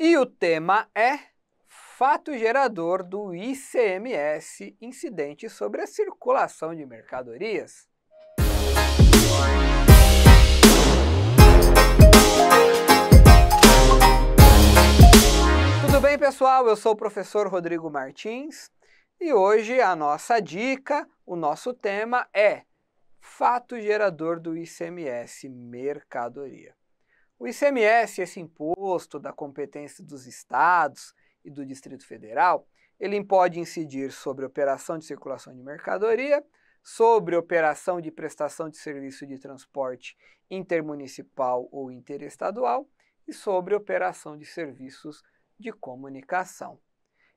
E o tema é fato gerador do ICMS, incidente sobre a circulação de mercadorias. Tudo bem, pessoal? Eu sou o professor Rodrigo Martins e hoje a nossa dica, o nosso tema é fato gerador do ICMS mercadoria. O ICMS, esse imposto da competência dos estados e do Distrito Federal, ele pode incidir sobre operação de circulação de mercadoria, sobre operação de prestação de serviço de transporte intermunicipal ou interestadual e sobre operação de serviços de comunicação.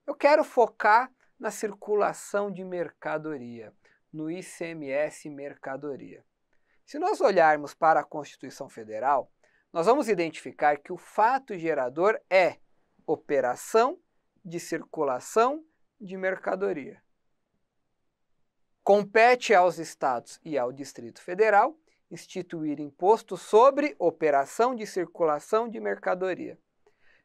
Eu quero focar na circulação de mercadoria, no ICMS mercadoria. Se nós olharmos para a Constituição Federal, nós vamos identificar que o fato gerador é operação de circulação de mercadoria. Compete aos estados e ao Distrito Federal instituir imposto sobre operação de circulação de mercadoria.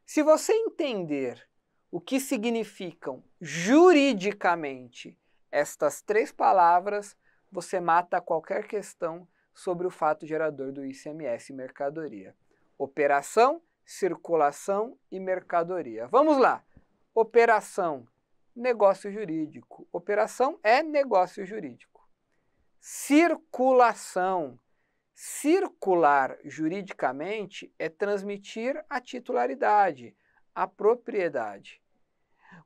Se você entender o que significam juridicamente estas três palavras, você mata qualquer questão sobre o fato gerador do ICMS mercadoria. Operação, circulação e mercadoria. Vamos lá. Operação, negócio jurídico. Operação é negócio jurídico. Circulação. Circular juridicamente é transmitir a titularidade, a propriedade.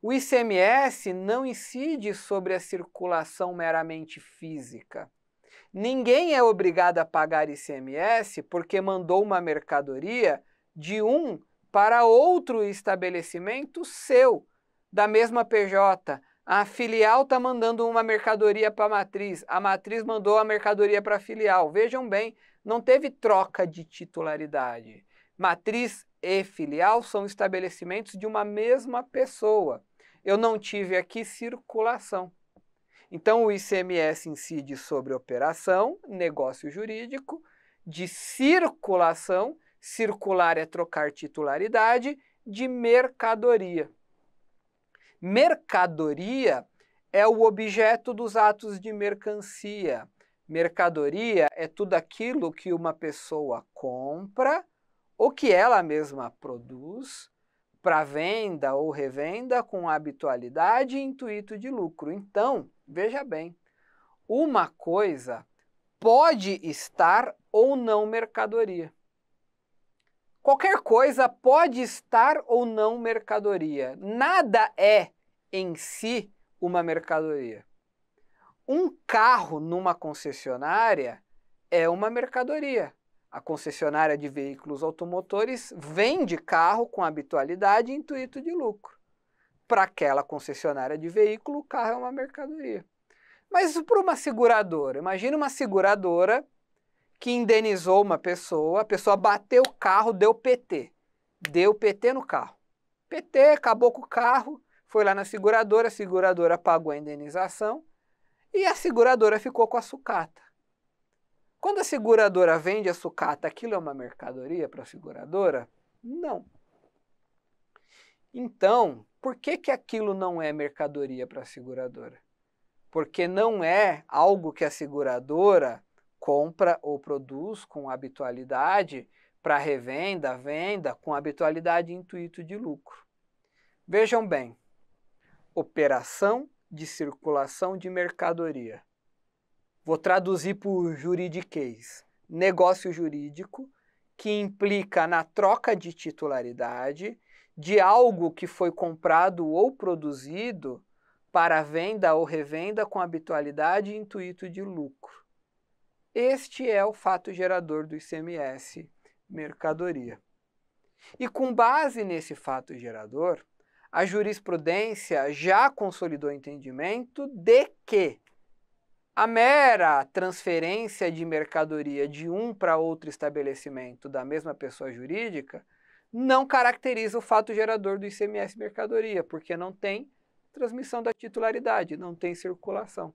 O ICMS não incide sobre a circulação meramente física. Ninguém é obrigado a pagar ICMS porque mandou uma mercadoria de um para outro estabelecimento seu, da mesma PJ. A filial está mandando uma mercadoria para a matriz, a matriz mandou a mercadoria para a filial. Vejam bem, não teve troca de titularidade. Matriz e filial são estabelecimentos de uma mesma pessoa. Eu não tive aqui circulação. Então, o ICMS incide sobre operação, negócio jurídico, de circulação, circular é trocar titularidade, de mercadoria. Mercadoria é o objeto dos atos de mercancia. Mercadoria é tudo aquilo que uma pessoa compra ou que ela mesma produz para venda ou revenda com habitualidade e intuito de lucro. Então, veja bem, uma coisa pode estar ou não mercadoria. Qualquer coisa pode estar ou não mercadoria. Nada é em si uma mercadoria. Um carro numa concessionária é uma mercadoria. A concessionária de veículos automotores vende carro com habitualidade e intuito de lucro. Para aquela concessionária de veículo, o carro é uma mercadoria. Mas para uma seguradora, imagina uma seguradora que indenizou uma pessoa, a pessoa bateu o carro, deu PT. Deu PT no carro. PT, acabou com o carro, foi lá na seguradora, a seguradora pagou a indenização e a seguradora ficou com a sucata. Quando a seguradora vende a sucata, aquilo é uma mercadoria para a seguradora? Não. Então, por que, que aquilo não é mercadoria para a seguradora? Porque não é algo que a seguradora compra ou produz com habitualidade para revenda, venda, com habitualidade e intuito de lucro. Vejam bem, operação de circulação de mercadoria. Vou traduzir por juridiquês. Negócio jurídico que implica na troca de titularidade de algo que foi comprado ou produzido para venda ou revenda com habitualidade e intuito de lucro. Este é o fato gerador do ICMS mercadoria. E com base nesse fato gerador, a jurisprudência já consolidou o entendimento de que a mera transferência de mercadoria de um para outro estabelecimento da mesma pessoa jurídica não caracteriza o fato gerador do ICMS mercadoria, porque não tem transmissão da titularidade, não tem circulação.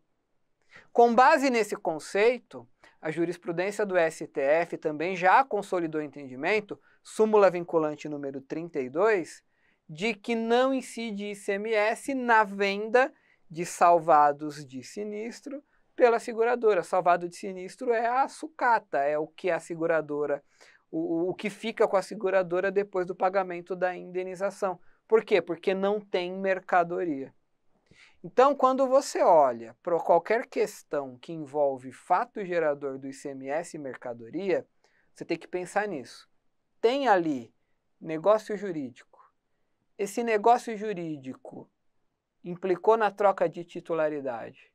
Com base nesse conceito, a jurisprudência do STF também já consolidou o entendimento, súmula vinculante número 32, de que não incide ICMS na venda de salvados de sinistro pela seguradora. Salvado de sinistro é a sucata, é o que a seguradora, o, o que fica com a seguradora depois do pagamento da indenização. Por quê? Porque não tem mercadoria. Então, quando você olha para qualquer questão que envolve fato gerador do ICMS e mercadoria, você tem que pensar nisso. Tem ali negócio jurídico. Esse negócio jurídico implicou na troca de titularidade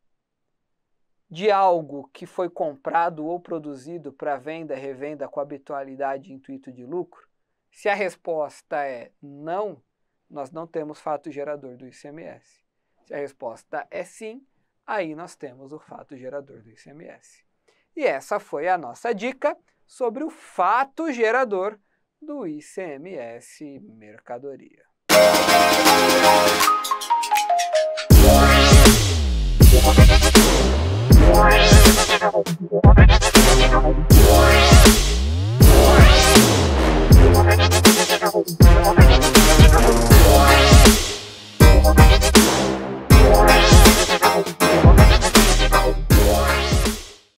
de algo que foi comprado ou produzido para venda, revenda com habitualidade e intuito de lucro? Se a resposta é não, nós não temos fato gerador do ICMS. Se a resposta é sim, aí nós temos o fato gerador do ICMS. E essa foi a nossa dica sobre o fato gerador do ICMS mercadoria. Música Thank you.